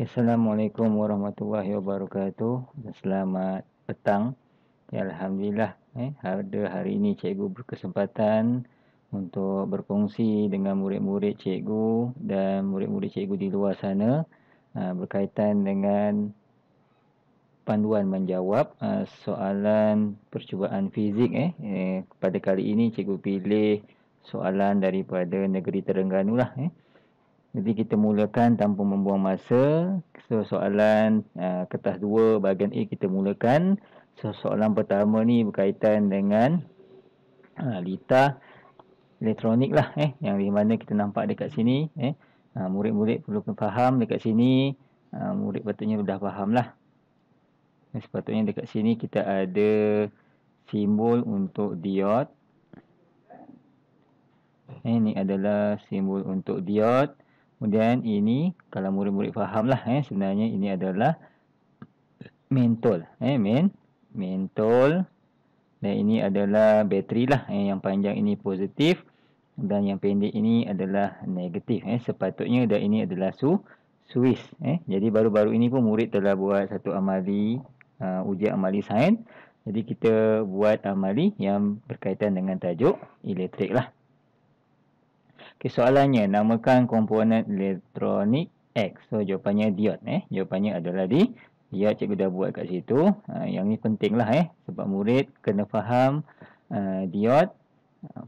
Okay, Assalamualaikum warahmatullahi wabarakatuh. dan Selamat petang. Ya, Alhamdulillah, eh, ada hari ini cikgu berkesempatan untuk berkongsi dengan murid-murid cikgu dan murid-murid cikgu di luar sana aa, ah, berkaitan dengan panduan menjawab aa, ah, soalan percubaan fizik. Eh. eh, Pada kali ini cikgu pilih soalan daripada negeri Terengganu. Lah, eh. Jadi kita mulakan tanpa membuang masa so, soalan aa, uh, kertas 2 bahagian A kita mulakan. So, soalan pertama ni berkaitan dengan aa, uh, litar elektronik lah eh yang di mana kita nampak dekat sini eh aa, uh, murid-murid perlu faham dekat sini aa, murid patutnya sudah faham lah. Sepatutnya dekat sini kita ada simbol untuk diod. Eh, ini adalah simbol untuk diod. Kemudian ini kalau murid-murid fahamlah eh sebenarnya ini adalah mentol eh men mentol dan ini adalah bateri lah eh, yang panjang ini positif dan yang pendek ini adalah negatif eh sepatutnya dah ini adalah su Swiss eh jadi baru-baru ini pun murid telah buat satu amali uh, ujian amali sains jadi kita buat amali yang berkaitan dengan tajuk elektrik lah Okay, soalannya, namakan komponen elektronik X. So, jawapannya diod. Eh. Jawapannya adalah di Ya, cikgu dah buat kat situ. Ha, yang ni penting lah eh. Sebab murid kena faham uh, diod,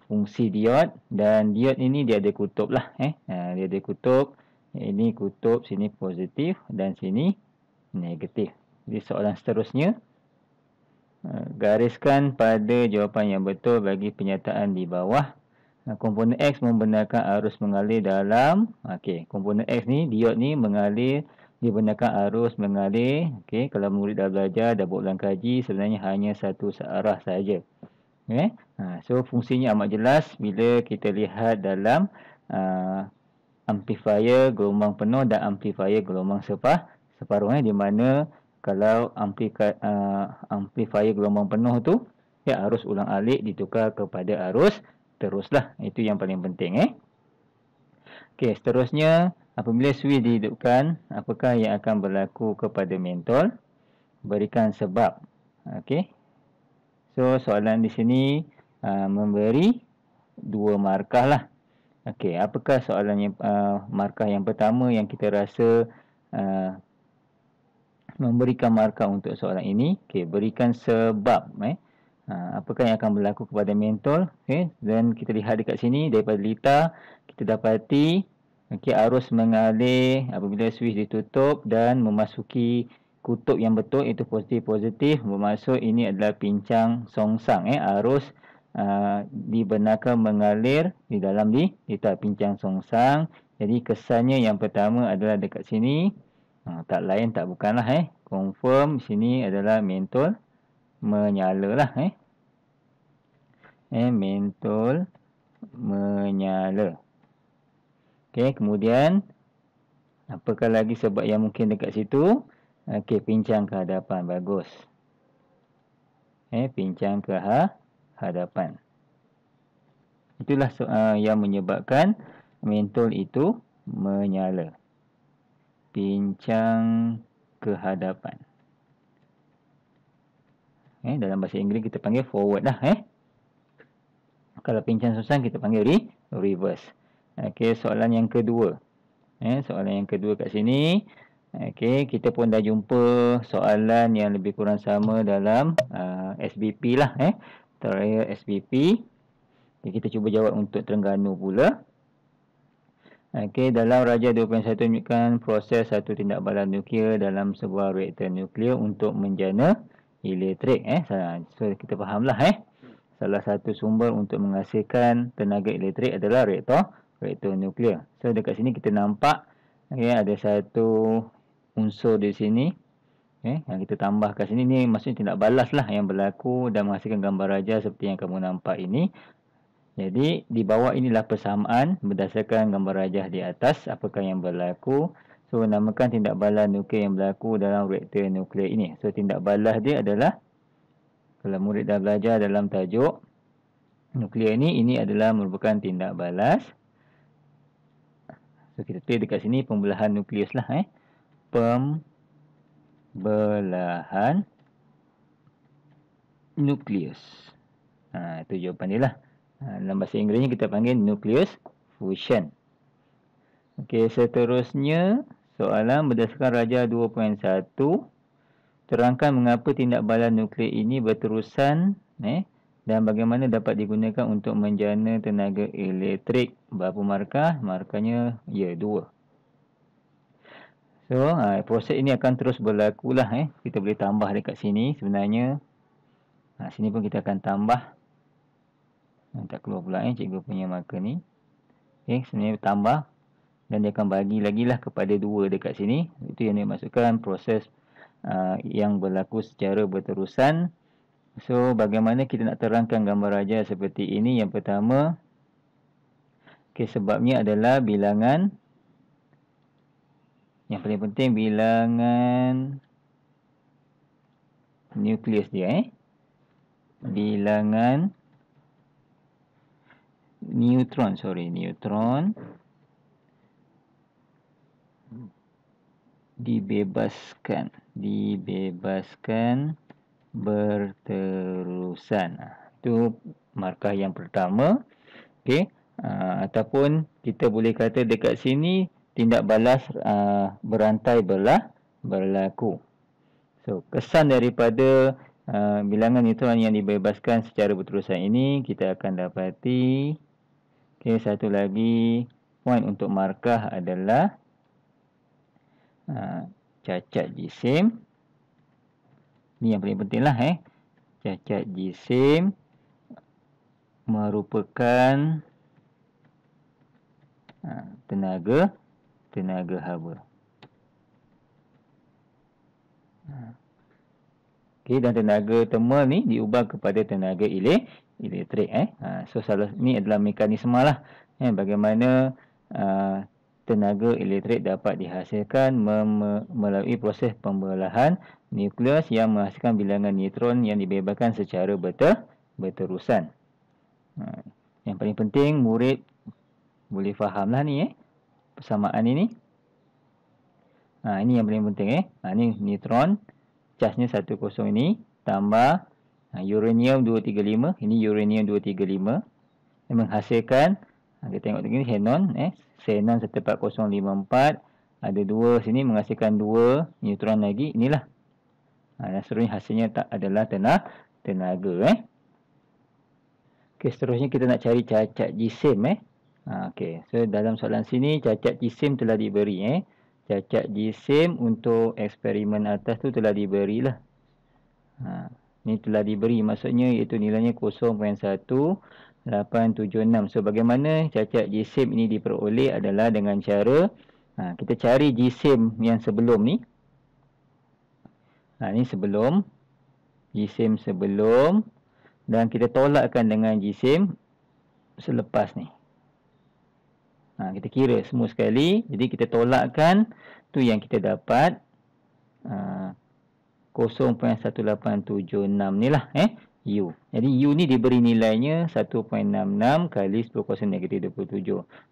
fungsi diod. Dan diod ini dia ada kutub lah eh. Ha, dia ada kutub. Ini kutub, sini positif dan sini negatif. Jadi soalan seterusnya. Ha, gariskan pada jawapan yang betul bagi penyataan di bawah komponen X membenarkan arus mengalir dalam okey komponen X ni diod ni mengalir dibenarkan arus mengalir okey kalau murid dah belajar dah buat ulang kaji sebenarnya hanya satu searah saja okey ha, so fungsinya amat jelas bila kita lihat dalam uh, amplifier gelombang penuh dan amplifier gelombang separuh Separuhnya di mana kalau amplika, uh, amplifier gelombang penuh tu ya arus ulang alik ditukar kepada arus teruslah. Itu yang paling penting eh. Okey, seterusnya apabila suis dihidupkan, apakah yang akan berlaku kepada mentol? Berikan sebab. Okey. So, soalan di sini uh, memberi dua markah lah. Okey, apakah soalan yang, uh, markah yang pertama yang kita rasa uh, memberikan markah untuk soalan ini? Okey, berikan sebab. Eh. Ha, apakah yang akan berlaku kepada mentol okey dan kita lihat dekat sini daripada lita kita dapati okey arus mengalir apabila switch ditutup dan memasuki kutub yang betul itu positif positif bermaksud ini adalah pincang songsang eh arus Uh, dibenarkan mengalir di dalam di kita pincang songsang jadi kesannya yang pertama adalah dekat sini uh, tak lain tak bukanlah eh confirm sini adalah mentol menyala lah eh. Eh, mentol menyala. Okey, kemudian apakah lagi sebab yang mungkin dekat situ? Okey, pincang ke hadapan. Bagus. Eh, pincang ke ha hadapan. Itulah uh, yang menyebabkan mentol itu menyala. Pincang ke hadapan eh dalam bahasa Inggeris kita panggil forward lah eh kalau pincang susah kita panggil re reverse okey soalan yang kedua eh soalan yang kedua kat sini okey kita pun dah jumpa soalan yang lebih kurang sama dalam uh, SBP lah eh trial SBP okay, kita cuba jawab untuk Terengganu pula Okey, dalam Raja 2.1 menunjukkan proses satu tindak balas nuklear dalam sebuah reaktor nuklear untuk menjana elektrik eh so kita fahamlah eh salah satu sumber untuk menghasilkan tenaga elektrik adalah reaktor reaktor nuklear so dekat sini kita nampak okay, ada satu unsur di sini okay, eh, yang kita tambah kat sini ni maksudnya tindak balas lah yang berlaku dan menghasilkan gambar raja seperti yang kamu nampak ini jadi di bawah inilah persamaan berdasarkan gambar rajah di atas apakah yang berlaku So, namakan tindak balas nuklear yang berlaku dalam reaktor nuklear ini. So, tindak balas dia adalah kalau murid dah belajar dalam tajuk nuklear ini, ini adalah merupakan tindak balas. So, kita tulis dekat sini pembelahan nukleus lah eh. Pembelahan nukleus. Ha, itu jawapan dia lah. Ha, dalam bahasa Inggerisnya kita panggil nukleus fusion. Okey, seterusnya... So, Soalan berdasarkan Raja 2.1 Terangkan mengapa tindak balas nuklear ini berterusan eh, dan bagaimana dapat digunakan untuk menjana tenaga elektrik. Berapa markah? Markahnya, ya, dua. So, ha, proses ini akan terus berlakulah. Eh. Kita boleh tambah dekat sini sebenarnya. Ha, sini pun kita akan tambah. Ha, tak keluar pula, eh, cikgu punya markah ni. Okay, eh, sebenarnya tambah dan dia akan bagi lagi lah kepada dua dekat sini itu yang dimaksudkan proses uh, yang berlaku secara berterusan so bagaimana kita nak terangkan gambar raja seperti ini yang pertama okay, sebabnya adalah bilangan yang paling penting bilangan nukleus dia eh bilangan neutron sorry neutron dibebaskan dibebaskan berterusan ah, itu markah yang pertama ok uh, ah, ataupun kita boleh kata dekat sini tindak balas uh, berantai belah berlaku so kesan daripada uh, bilangan neutron yang dibebaskan secara berterusan ini kita akan dapati ok satu lagi poin untuk markah adalah Ha, cacat jisim ni yang paling penting lah eh cacat jisim merupakan ha, tenaga tenaga hawa ha. Okay, dan tenaga thermal ni diubah kepada tenaga ele elektrik eh. Ha, so salah ni adalah mekanisme lah. Eh, bagaimana uh, tenaga elektrik dapat dihasilkan melalui proses pembelahan nukleus yang menghasilkan bilangan neutron yang dibebaskan secara betul berterusan. Ha, yang paling penting murid boleh fahamlah ni eh persamaan ini. Ha, ini yang paling penting eh. Ha, ini neutron charge-nya 10 ini tambah ha, uranium 235. Ini uranium 235 yang menghasilkan Ha, kita tengok begini xenon eh xenon setepat 054 ada dua sini menghasilkan dua neutron lagi inilah. Ha dan seterusnya hasilnya tak adalah tenaga tenaga eh. Okey seterusnya kita nak cari cacat jisim eh. Ha okey so dalam soalan sini cacat jisim telah diberi eh. Cacat jisim untuk eksperimen atas tu telah diberilah. Ha ni telah diberi maksudnya iaitu nilainya 0.1 876. So bagaimana cacat jisim ini diperoleh adalah dengan cara ha, kita cari jisim yang sebelum ni. Ha, ini sebelum. Jisim sebelum. Dan kita tolakkan dengan jisim selepas ni. Ha, kita kira semua sekali. Jadi kita tolakkan tu yang kita dapat. Ha, 0.1876 ni lah. Eh? U. Jadi U ni diberi nilainya 1.66 kali 10 kuasa negatif 27.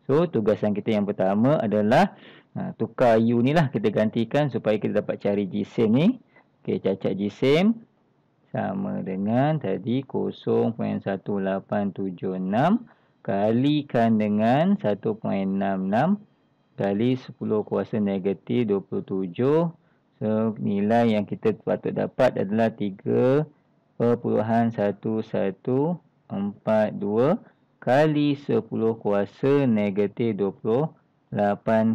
So tugasan kita yang pertama adalah ha, tukar U ni lah kita gantikan supaya kita dapat cari jisim ni. Okey cacat jisim sama dengan tadi 0.1876 kalikan dengan 1.66 kali 10 kuasa negatif 27. So nilai yang kita patut dapat adalah 3 perpuluhan 1142 kali 10 kuasa negatif 28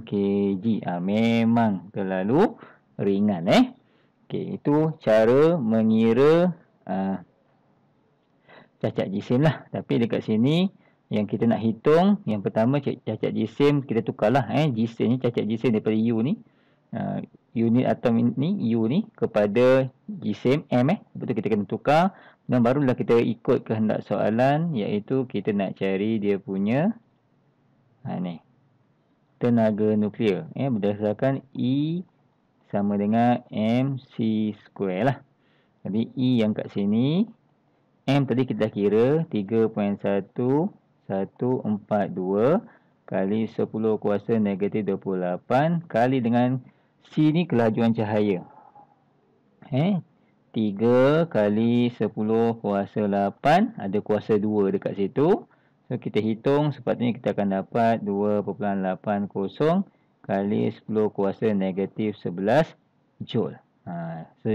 kg. Ha, memang terlalu ringan eh. Okey, itu cara mengira uh, cacat jisim lah. Tapi dekat sini yang kita nak hitung, yang pertama cacat jisim kita tukarlah eh. Jisim ni cacat jisim daripada U ni. Uh, unit atom ni U ni kepada jisim M eh. Lepas tu kita kena tukar dan barulah kita ikut kehendak soalan iaitu kita nak cari dia punya ha, ni tenaga nuklear eh, berdasarkan E sama dengan MC square lah. Jadi E yang kat sini M tadi kita kira 3.1142 kali 10 kuasa negatif 28 kali dengan C ni kelajuan cahaya. Eh? 3 kali 10 kuasa 8. Ada kuasa 2 dekat situ. So, kita hitung. Sepatutnya kita akan dapat 2.80 kali 10 kuasa negatif 11 joule. Ha, so,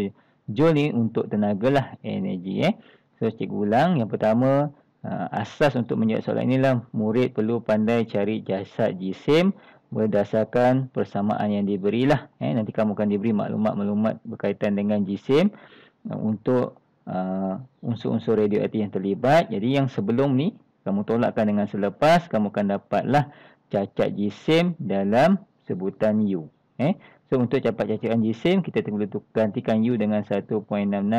joule ni untuk tenaga lah. Energi eh. So, cikgu ulang. Yang pertama, ha, asas untuk menjawab soalan inilah. Murid perlu pandai cari jasad jisim berdasarkan persamaan yang diberilah eh, nanti kamu akan diberi maklumat-maklumat berkaitan dengan jisim eh, untuk uh, unsur-unsur radioaktif yang terlibat jadi yang sebelum ni kamu tolakkan dengan selepas kamu akan dapatlah cacat jisim dalam sebutan U eh. so untuk cacat cacatan jisim kita perlu gantikan U dengan 1.66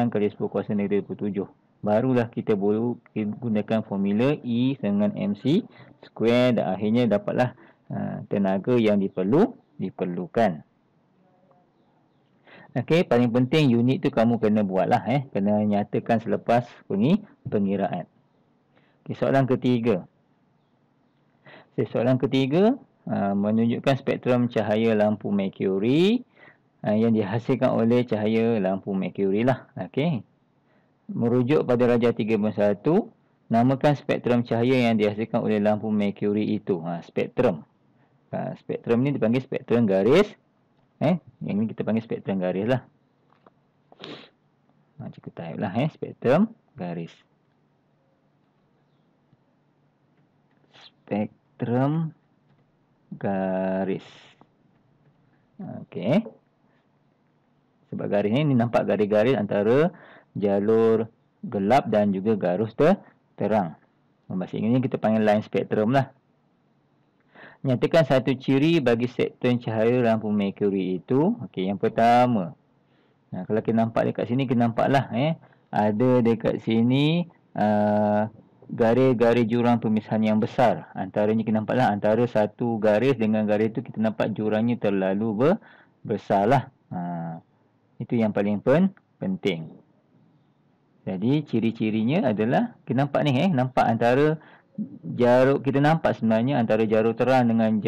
kali 10 kuasa negatif 27 Barulah kita boleh gunakan formula E dengan MC square dan akhirnya dapatlah Ha, tenaga yang diperlu diperlukan. Okey, paling penting unit tu kamu kena buatlah eh, kena nyatakan selepas pengi pengiraan. Okey, soalan ketiga. Okay, soalan ketiga uh, menunjukkan spektrum cahaya lampu merkuri uh, yang dihasilkan oleh cahaya lampu merkuri lah. Okey. Merujuk pada rajah 3.1, namakan spektrum cahaya yang dihasilkan oleh lampu merkuri itu. Ha, spektrum. Ah, spektrum ni dipanggil spektrum garis eh yang ni kita panggil spektrum garis lah macam ah, kita type lah eh spektrum garis spektrum garis okey sebab garis ni, ni nampak garis-garis antara jalur gelap dan juga garis ter terang. Maksudnya ini kita panggil line spektrum lah nyatakan satu ciri bagi Saturn cahaya lampu merkuri itu. Okey, yang pertama. Nah, kalau kita nampak dekat sini kita nampaklah eh ada dekat sini a uh, garis-garis jurang pemisahan yang besar. Antaranya kita nampaklah antara satu garis dengan garis itu kita nampak jurangnya terlalu be besarlah. Uh, itu yang paling pen penting. Jadi ciri-cirinya adalah kita nampak ni eh nampak antara jarum kita nampak sebenarnya antara jarum terang dengan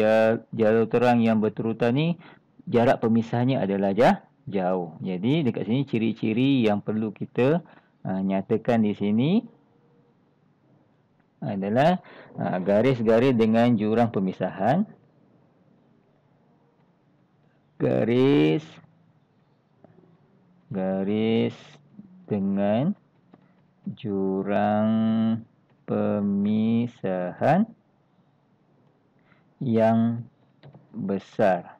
jarum terang yang berturutan ni jarak pemisahnya adalah jah, jauh. Jadi dekat sini ciri-ciri yang perlu kita uh, nyatakan di sini adalah ah, garis-garis uh, dengan jurang pemisahan garis garis dengan jurang pemisahan yang besar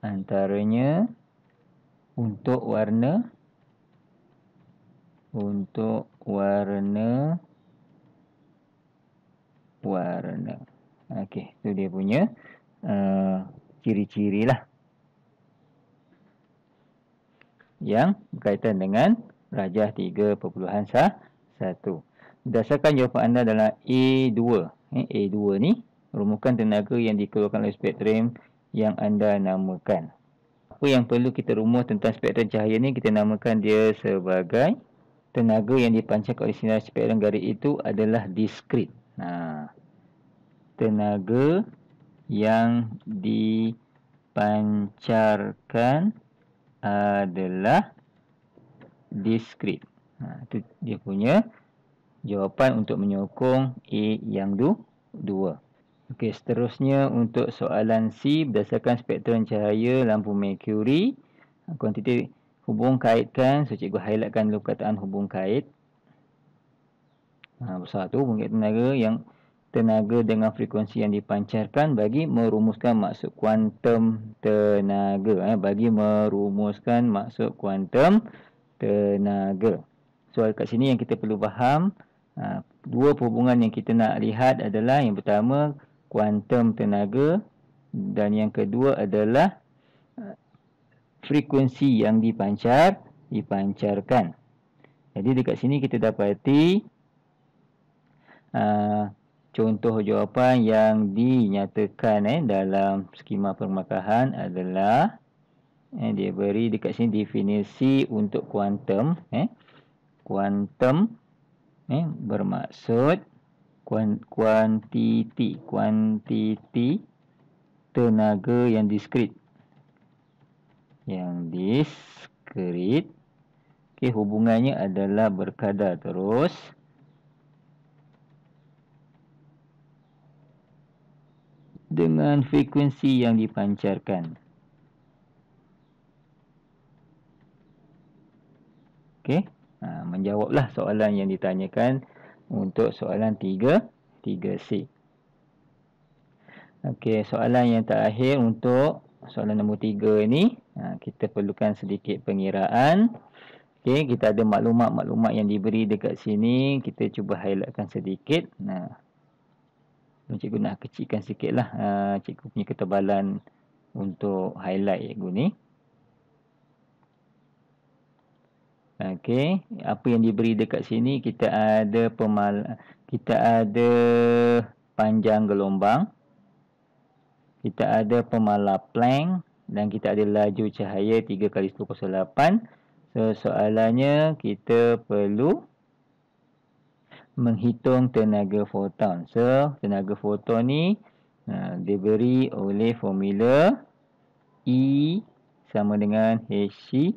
antaranya untuk warna untuk warna warna okey tu dia punya eh, ciri-ciri lah yang berkaitan dengan rajah 3.1 Berdasarkan jawapan anda adalah A2. Eh, A2 ni rumuskan tenaga yang dikeluarkan oleh spektrum yang anda namakan. Apa yang perlu kita rumus tentang spektrum cahaya ni kita namakan dia sebagai tenaga yang dipancarkan oleh sinar spektrum garis itu adalah diskrit. Nah, ha. tenaga yang dipancarkan adalah diskrit. Nah, ha, itu dia punya Jawapan untuk menyokong A yang dua. Okey, seterusnya untuk soalan C berdasarkan spektrum cahaya lampu merkuri, kuantiti hubung kaitkan, so cikgu highlightkan dulu perkataan hubung kait. Ha, satu tu hubung kait tenaga yang tenaga dengan frekuensi yang dipancarkan bagi merumuskan maksud kuantum tenaga. Eh, bagi merumuskan maksud kuantum tenaga. Soal kat sini yang kita perlu faham, Ha, dua perhubungan yang kita nak lihat adalah yang pertama kuantum tenaga dan yang kedua adalah ha, frekuensi yang dipancar dipancarkan jadi dekat sini kita dapati uh, contoh jawapan yang dinyatakan eh, dalam skema permakahan adalah eh, dia beri dekat sini definisi untuk kuantum eh, kuantum eh, bermaksud kuantiti kuantiti tenaga yang diskrit yang diskrit okay, hubungannya adalah berkadar terus dengan frekuensi yang dipancarkan Okay ha, menjawablah soalan yang ditanyakan untuk soalan 3 3C Okey, soalan yang terakhir untuk soalan nombor 3 ini ha, kita perlukan sedikit pengiraan Okey, kita ada maklumat-maklumat yang diberi dekat sini kita cuba highlightkan sedikit nah ha. Cikgu nak kecilkan sikit lah uh, ha, Cikgu punya ketebalan Untuk highlight Cikgu ni Okey, apa yang diberi dekat sini kita ada pemal kita ada panjang gelombang. Kita ada pemalar Planck dan kita ada laju cahaya 3 kali 108. So soalannya kita perlu menghitung tenaga foton. So tenaga foton ni ha, diberi oleh formula E sama dengan hc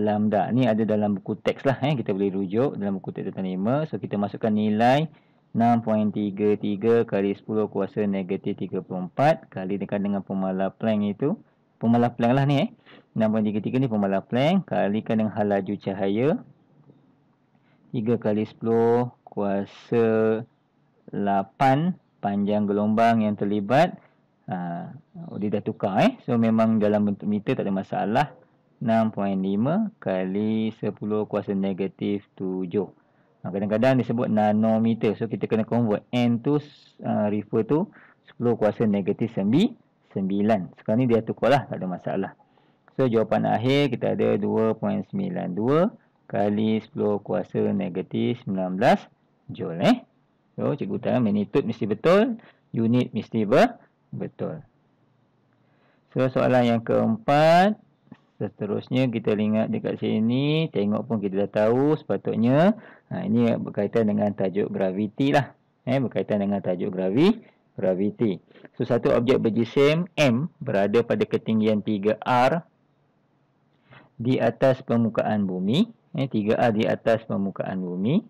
lambda. Ni ada dalam buku teks lah. Eh. Kita boleh rujuk dalam buku teks tentang 5. So, kita masukkan nilai 6.33 kali 10 kuasa negatif 34 kali dekat dengan pemalar plank itu. Pemalar plank lah ni eh. 6.33 ni pemalar plank. Kalikan dengan halaju cahaya. 3 kali 10 kuasa 8 panjang gelombang yang terlibat. Ha, oh, dia dah tukar eh. So, memang dalam bentuk meter tak ada masalah. 6.5 kali 10 kuasa negatif 7. Ah, kadang-kadang ha, disebut nanometer. So, kita kena convert N tu uh, refer tu 10 kuasa negatif 9. Sekarang ni dia tukar lah. Tak ada masalah. So, jawapan akhir kita ada 2.92 kali 10 kuasa negatif 19 joule. Eh? So, cikgu tanya magnitude mesti betul. Unit mesti ber betul. So, soalan yang keempat seterusnya kita lihat dekat sini tengok pun kita dah tahu sepatutnya ha, ini berkaitan dengan tajuk graviti lah eh, berkaitan dengan tajuk gravi, graviti so satu objek berjisim M berada pada ketinggian 3R di atas permukaan bumi eh, 3R di atas permukaan bumi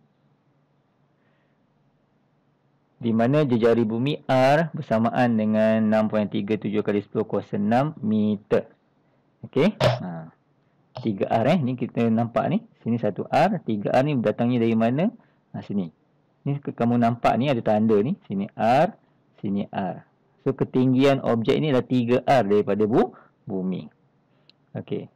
di mana jejari bumi R bersamaan dengan 6.37 kali 10 kuasa 6 meter Okey. Ha. 3R eh. Ni kita nampak ni. Sini satu r tiga r ni datangnya dari mana? Ha, sini. Ni kamu nampak ni ada tanda ni. Sini R. Sini R. So ketinggian objek ni adalah tiga r daripada bu bumi. Okey.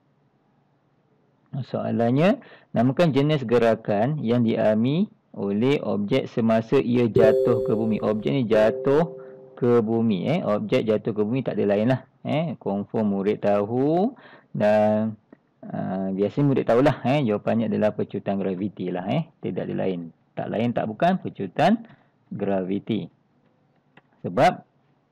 Soalannya. Namakan jenis gerakan yang diami oleh objek semasa ia jatuh ke bumi. Objek ni jatuh ke bumi eh. Objek jatuh ke bumi tak ada lain lah eh confirm murid tahu dan uh, ah, biasa murid tahulah eh jawapannya adalah pecutan graviti lah eh tidak ada lain tak lain tak bukan pecutan graviti sebab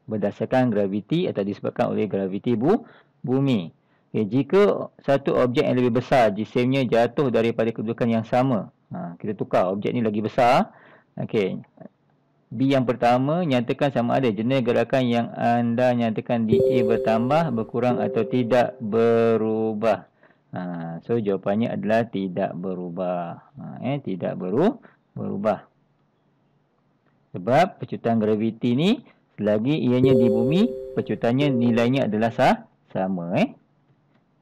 berdasarkan graviti atau disebabkan oleh graviti bu, bumi okay, eh, jika satu objek yang lebih besar jisimnya jatuh daripada kedudukan yang sama ha, kita tukar objek ni lagi besar okey B yang pertama nyatakan sama ada jenis gerakan yang anda nyatakan di A bertambah, berkurang atau tidak berubah. Ha, so jawapannya adalah tidak berubah. Ha, eh tidak beru berubah. Sebab pecutan graviti ni selagi ianya di bumi, pecutannya nilainya adalah sah, sama eh.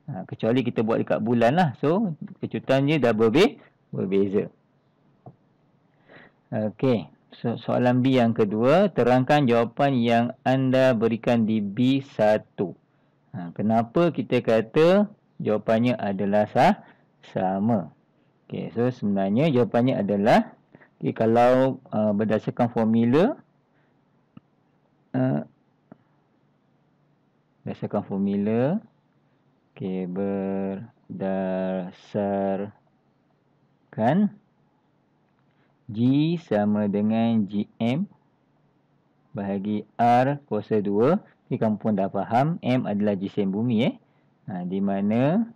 Ha, kecuali kita buat dekat bulan lah. So pecutannya dah berbe berbeza. Okey. So, soalan B yang kedua, terangkan jawapan yang anda berikan di B1. Ha, kenapa kita kata jawapannya adalah sah sama? Okey, so sebenarnya jawapannya adalah okay, kalau uh, berdasarkan formula uh, berdasarkan formula okay berdasarkan kan G sama dengan GM bahagi R kuasa 2. Jadi kamu pun dah faham M adalah jisim bumi eh. Ha, di mana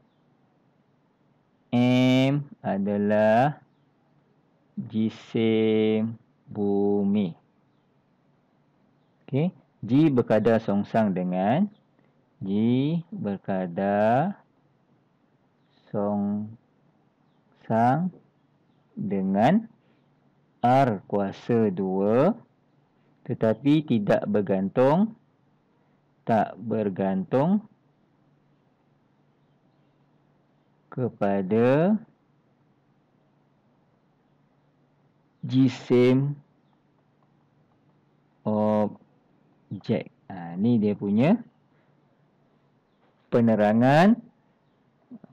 M adalah jisim bumi. Okey. G berkadar songsang dengan G berkadar songsang dengan R kuasa 2 tetapi tidak bergantung tak bergantung kepada jisim objek. Ha, ni dia punya penerangan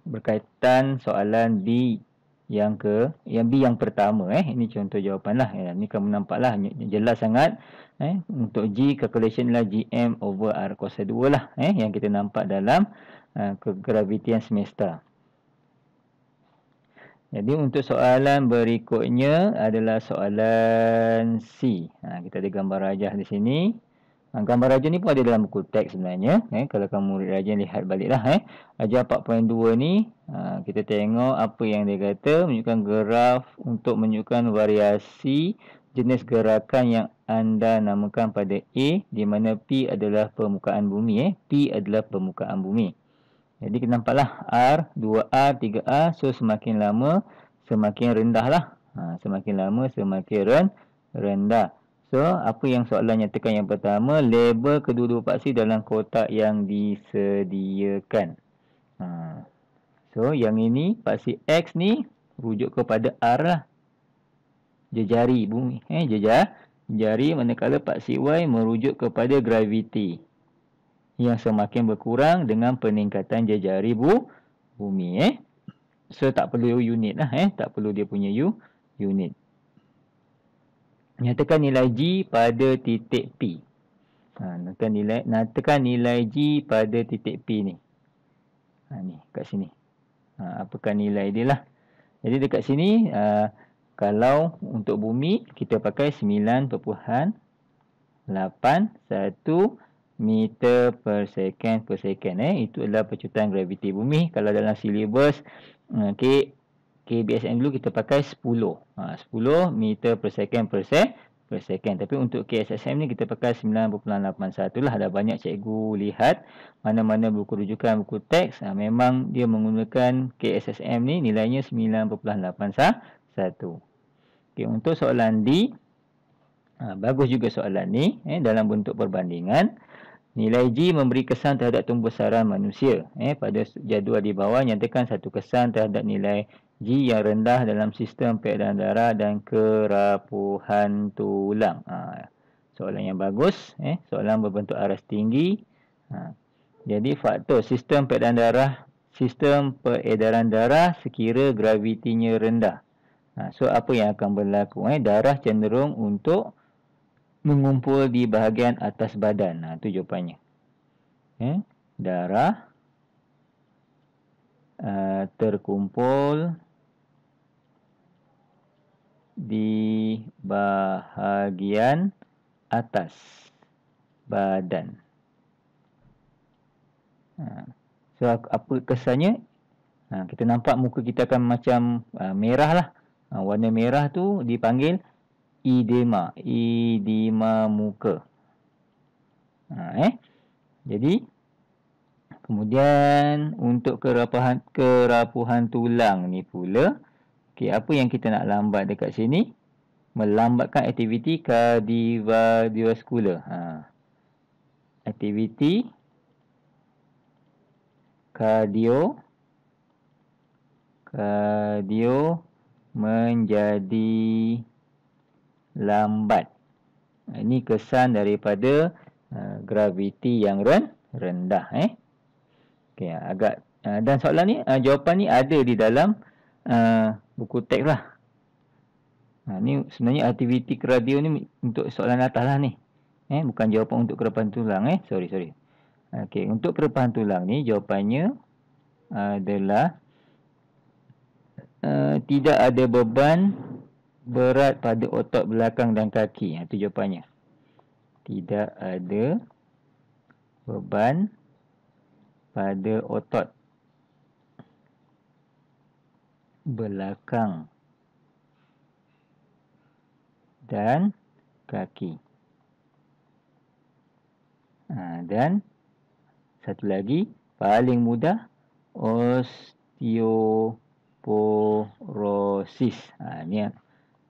berkaitan soalan B yang ke yang B yang pertama eh ini contoh jawapanlah ya eh, ni kamu nampak lah jelas sangat eh untuk G calculation lah GM over R kuasa 2 lah eh yang kita nampak dalam eh, kegravitian uh, semester jadi untuk soalan berikutnya adalah soalan C ha, kita ada gambar rajah di sini Ha, gambar rajin ni pun ada dalam buku teks sebenarnya. Eh, kalau kamu rajin lihat baliklah. Eh. Ajar 4.2 ni, ha, kita tengok apa yang dia kata. Menunjukkan graf untuk menunjukkan variasi jenis gerakan yang anda namakan pada A. Di mana P adalah permukaan bumi. Eh. P adalah permukaan bumi. Jadi kita nampaklah R, 2R, 3R. So semakin lama, semakin rendahlah. Ha, semakin lama, semakin rendah. So, apa yang soalan nyatakan yang pertama, label kedua-dua paksi dalam kotak yang disediakan. Ha. So, yang ini, paksi X ni, rujuk kepada arah jejari bumi. Eh, jejar. Jari manakala paksi Y merujuk kepada graviti. Yang semakin berkurang dengan peningkatan jejari bu, bumi. Eh. So, tak perlu unit lah. Eh. Tak perlu dia punya u unit. Nyatakan nilai G pada titik P. Ha, nyatakan, nilai, nyatakan nilai G pada titik P ni. Ha, ni, kat sini. Ha, apakah nilai dia lah. Jadi dekat sini, uh, kalau untuk bumi, kita pakai 9.81 meter per second per second. Eh. Itu adalah pecutan graviti bumi. Kalau dalam silibus, okay, KBSN dulu kita pakai 10. Ha, 10 meter per second per, se per second. Tapi untuk KSSM ni kita pakai 9.81 lah. Ada banyak cikgu lihat mana-mana buku rujukan, buku teks. Ha, memang dia menggunakan KSSM ni nilainya 9.81. Okay, untuk soalan D, ha, bagus juga soalan ni eh, dalam bentuk Perbandingan. Nilai G memberi kesan terhadap tumbuh saran manusia. Eh, pada jadual di bawah nyatakan satu kesan terhadap nilai G yang rendah dalam sistem peredaran darah dan kerapuhan tulang. Ha, soalan yang bagus. Eh, soalan berbentuk aras tinggi. Ha, jadi faktor sistem peredaran darah, sistem peredaran darah sekira gravitinya rendah. Ha, so apa yang akan berlaku? Eh, darah cenderung untuk mengumpul di bahagian atas badan. Nah, ha, itu jawapannya. Eh? Darah uh, terkumpul di bahagian atas badan. Nah, ha, so, apa kesannya? Nah, kita nampak muka kita akan macam uh, merah lah. Uh, warna merah tu dipanggil Idema, idema muka ha, eh jadi kemudian untuk kerapuhan kerapuhan tulang ni pula okey apa yang kita nak lambat dekat sini melambatkan aktiviti kardiovaskular ha aktiviti kardio kardio menjadi lambat. Ha, ini kesan daripada uh, graviti yang ren rendah. Eh? Okay, agak uh, Dan soalan ni, uh, jawapan ni ada di dalam uh, buku teks lah. Ha, ni sebenarnya aktiviti radio ni untuk soalan atas lah ni. Eh, bukan jawapan untuk kerapan tulang eh. Sorry, sorry. Okay, untuk kerapan tulang ni jawapannya adalah uh, tidak ada beban berat pada otot belakang dan kaki. Ha, itu jawapannya. Tidak ada beban pada otot belakang dan kaki. Ha, dan satu lagi, paling mudah, osteoporosis. Ha, ni lah. Ya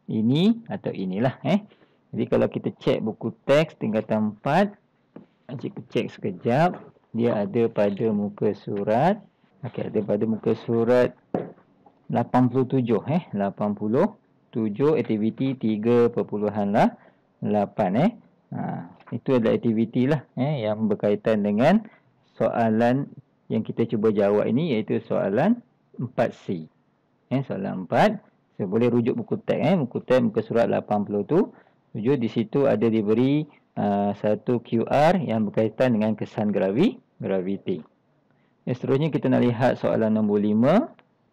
ini atau inilah eh. Jadi kalau kita cek buku teks tingkatan 4, cikgu cek sekejap, dia ada pada muka surat okey ada pada muka surat 87 eh 87 aktiviti 3.8 lah 8 eh. Ha itu adalah aktiviti lah eh yang berkaitan dengan soalan yang kita cuba jawab ini iaitu soalan 4C. Eh soalan 4 So, boleh rujuk buku teks eh. Buku teks muka surat 80 tu. Tujuh di situ ada diberi uh, satu QR yang berkaitan dengan kesan gravi, graviti. Dan seterusnya kita nak lihat soalan nombor 5.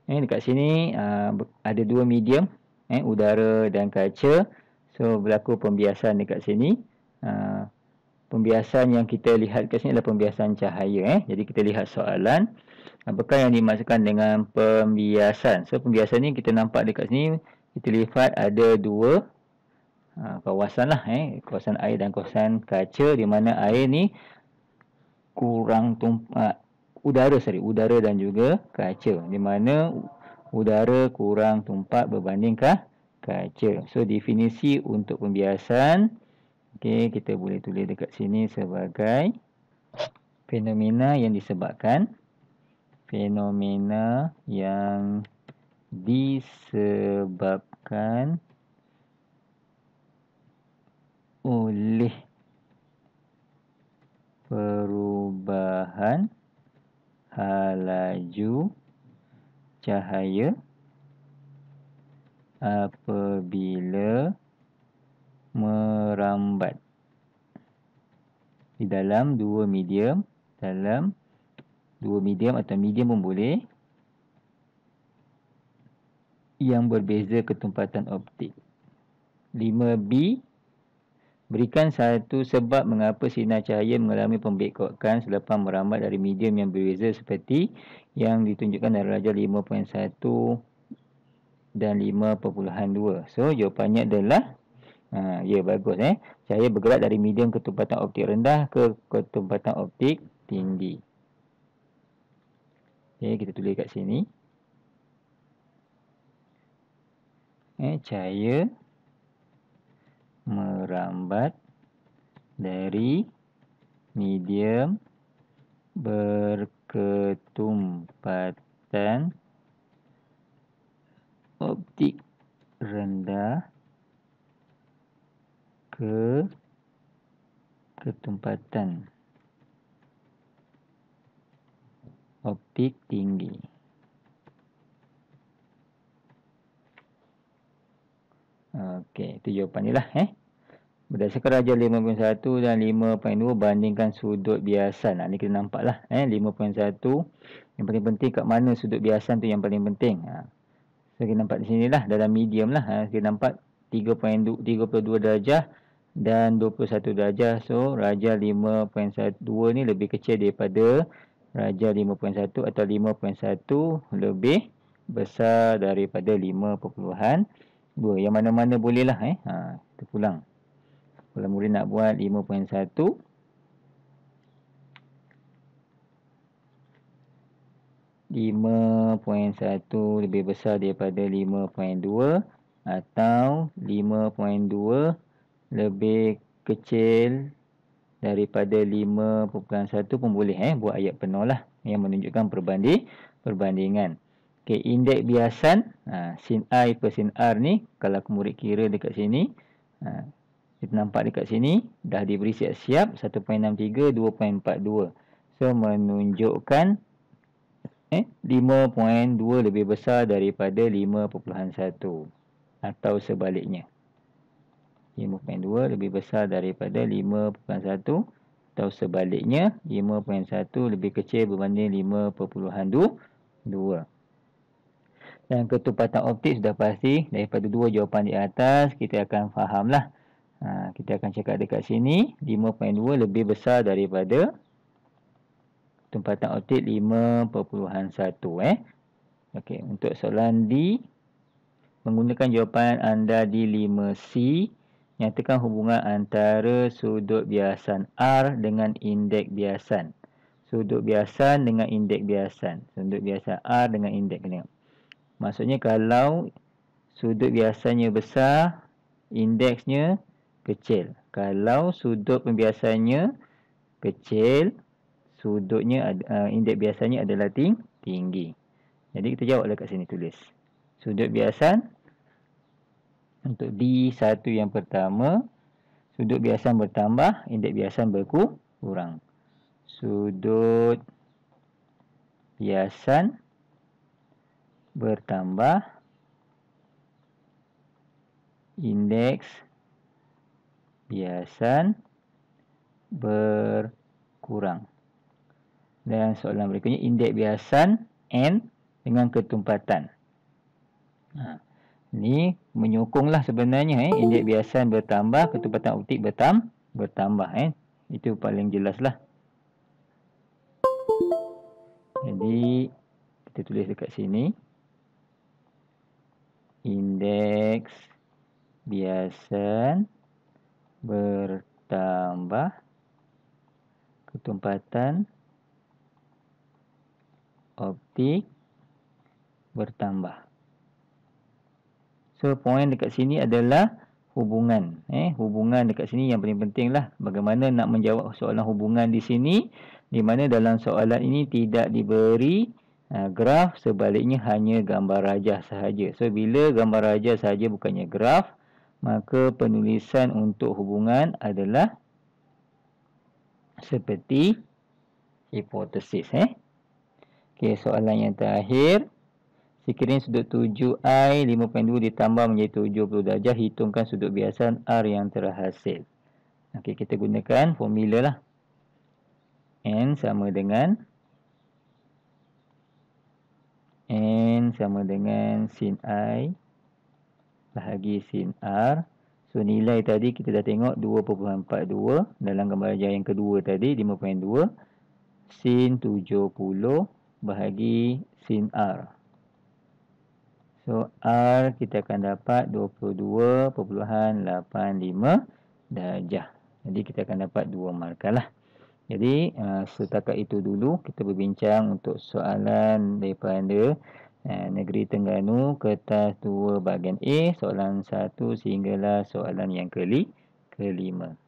Eh, dekat sini uh, ada dua medium. Eh, udara dan kaca. So berlaku pembiasan dekat sini. Uh, pembiasan yang kita lihat kat sini adalah pembiasan cahaya. Eh. Jadi kita lihat soalan. Soalan. Apakah yang dimaksudkan dengan pembiasan? So, pembiasan ni kita nampak dekat sini. Kita lihat ada dua ha, kawasan lah. Eh. Kawasan air dan kawasan kaca. Di mana air ni kurang tumpah. Ha, udara, sorry. Udara dan juga kaca. Di mana udara kurang tumpah berbandingkah kaca. So, definisi untuk pembiasan. Okay, kita boleh tulis dekat sini sebagai fenomena yang disebabkan fenomena yang disebabkan oleh perubahan halaju cahaya apabila merambat di dalam dua medium dalam dua medium atau medium pun boleh yang berbeza ketumpatan optik 5B berikan satu sebab mengapa sinar cahaya mengalami pembekokan selepas merambat dari medium yang berbeza seperti yang ditunjukkan dalam rajah 5.1 dan 5.2 so jawapannya adalah ha, ya yeah, bagus eh cahaya bergerak dari medium ketumpatan optik rendah ke ketumpatan optik tinggi Okay, kita tulis kat sini. Eh, cahaya merambat dari medium berketumpatan optik rendah ke ketumpatan Topik tinggi. Okey, itu jawapan ni lah. Eh? Berdasarkan raja 5.1 dan 5.2 bandingkan sudut biasa. Nah, ni kita nampak lah. Eh? 5.1 yang paling penting kat mana sudut biasa tu yang paling penting. Ha. So, kita nampak di sini lah. Dalam medium lah. Ha. Kita nampak 32 darjah dan 21 darjah. So, raja 5.2 ni lebih kecil daripada raja 5.1 atau 5.1 lebih besar daripada 5.2 yang mana-mana bolehlah eh ha terpulang kalau murid nak buat 5.1 5.1 lebih besar daripada 5.2 atau 5.2 lebih kecil daripada 5.1 pun boleh eh buat ayat penuh lah yang menunjukkan perbanding perbandingan. Okey, indeks biasan ha, sin i per sin r ni kalau aku murid kira dekat sini ha, kita nampak dekat sini dah diberi siap-siap 1.63 2.42. So menunjukkan eh 5.2 lebih besar daripada 5.1 atau sebaliknya. 5.2 lebih besar daripada 5.1 atau sebaliknya 5.1 lebih kecil berbanding 5.2 dan ketupatan optik sudah pasti daripada dua jawapan di atas kita akan fahamlah ha, kita akan cakap dekat sini 5.2 lebih besar daripada ketupatan optik 5.1 eh okey untuk soalan D menggunakan jawapan anda di 5C nyatakan hubungan antara sudut biasan R dengan indeks biasan. Sudut biasan dengan indeks biasan. Sudut biasan R dengan indeks ini. Maksudnya kalau sudut biasanya besar, indeksnya kecil. Kalau sudut pembiasannya kecil, sudutnya uh, indeks biasanya adalah tinggi. Jadi kita jawablah kat sini tulis. Sudut biasan untuk D1 yang pertama, sudut biasan bertambah, indeks biasan berkurang. Sudut biasan bertambah, indeks biasan berkurang. Dan soalan berikutnya, indeks biasan N dengan ketumpatan. Nah. Ha ni menyokonglah sebenarnya eh indeks biasan bertambah ketepatan optik bertam bertambah eh itu paling jelaslah jadi kita tulis dekat sini indeks biasan bertambah ketepatan optik bertambah So poin dekat sini adalah hubungan. Eh, hubungan dekat sini yang paling lah. Bagaimana nak menjawab soalan hubungan di sini di mana dalam soalan ini tidak diberi uh, graf sebaliknya hanya gambar rajah sahaja. So bila gambar rajah sahaja bukannya graf, maka penulisan untuk hubungan adalah seperti hipotesis eh. Okey, soalan yang terakhir Sekiranya sudut 7i 5.2 ditambah menjadi 70 darjah hitungkan sudut biasan r yang terhasil. Okey kita gunakan formula lah. n sama dengan n sama dengan sin i bahagi sin r. So nilai tadi kita dah tengok 2.42 dalam gambar darjah yang kedua tadi 5.2 sin 70 bahagi sin r. So R kita akan dapat 22.85 darjah. Jadi kita akan dapat dua markah lah. Jadi uh, setakat itu dulu kita berbincang untuk soalan daripada uh, Negeri Tengganu kertas 2 bahagian A soalan 1 sehinggalah soalan yang keli kelima. 5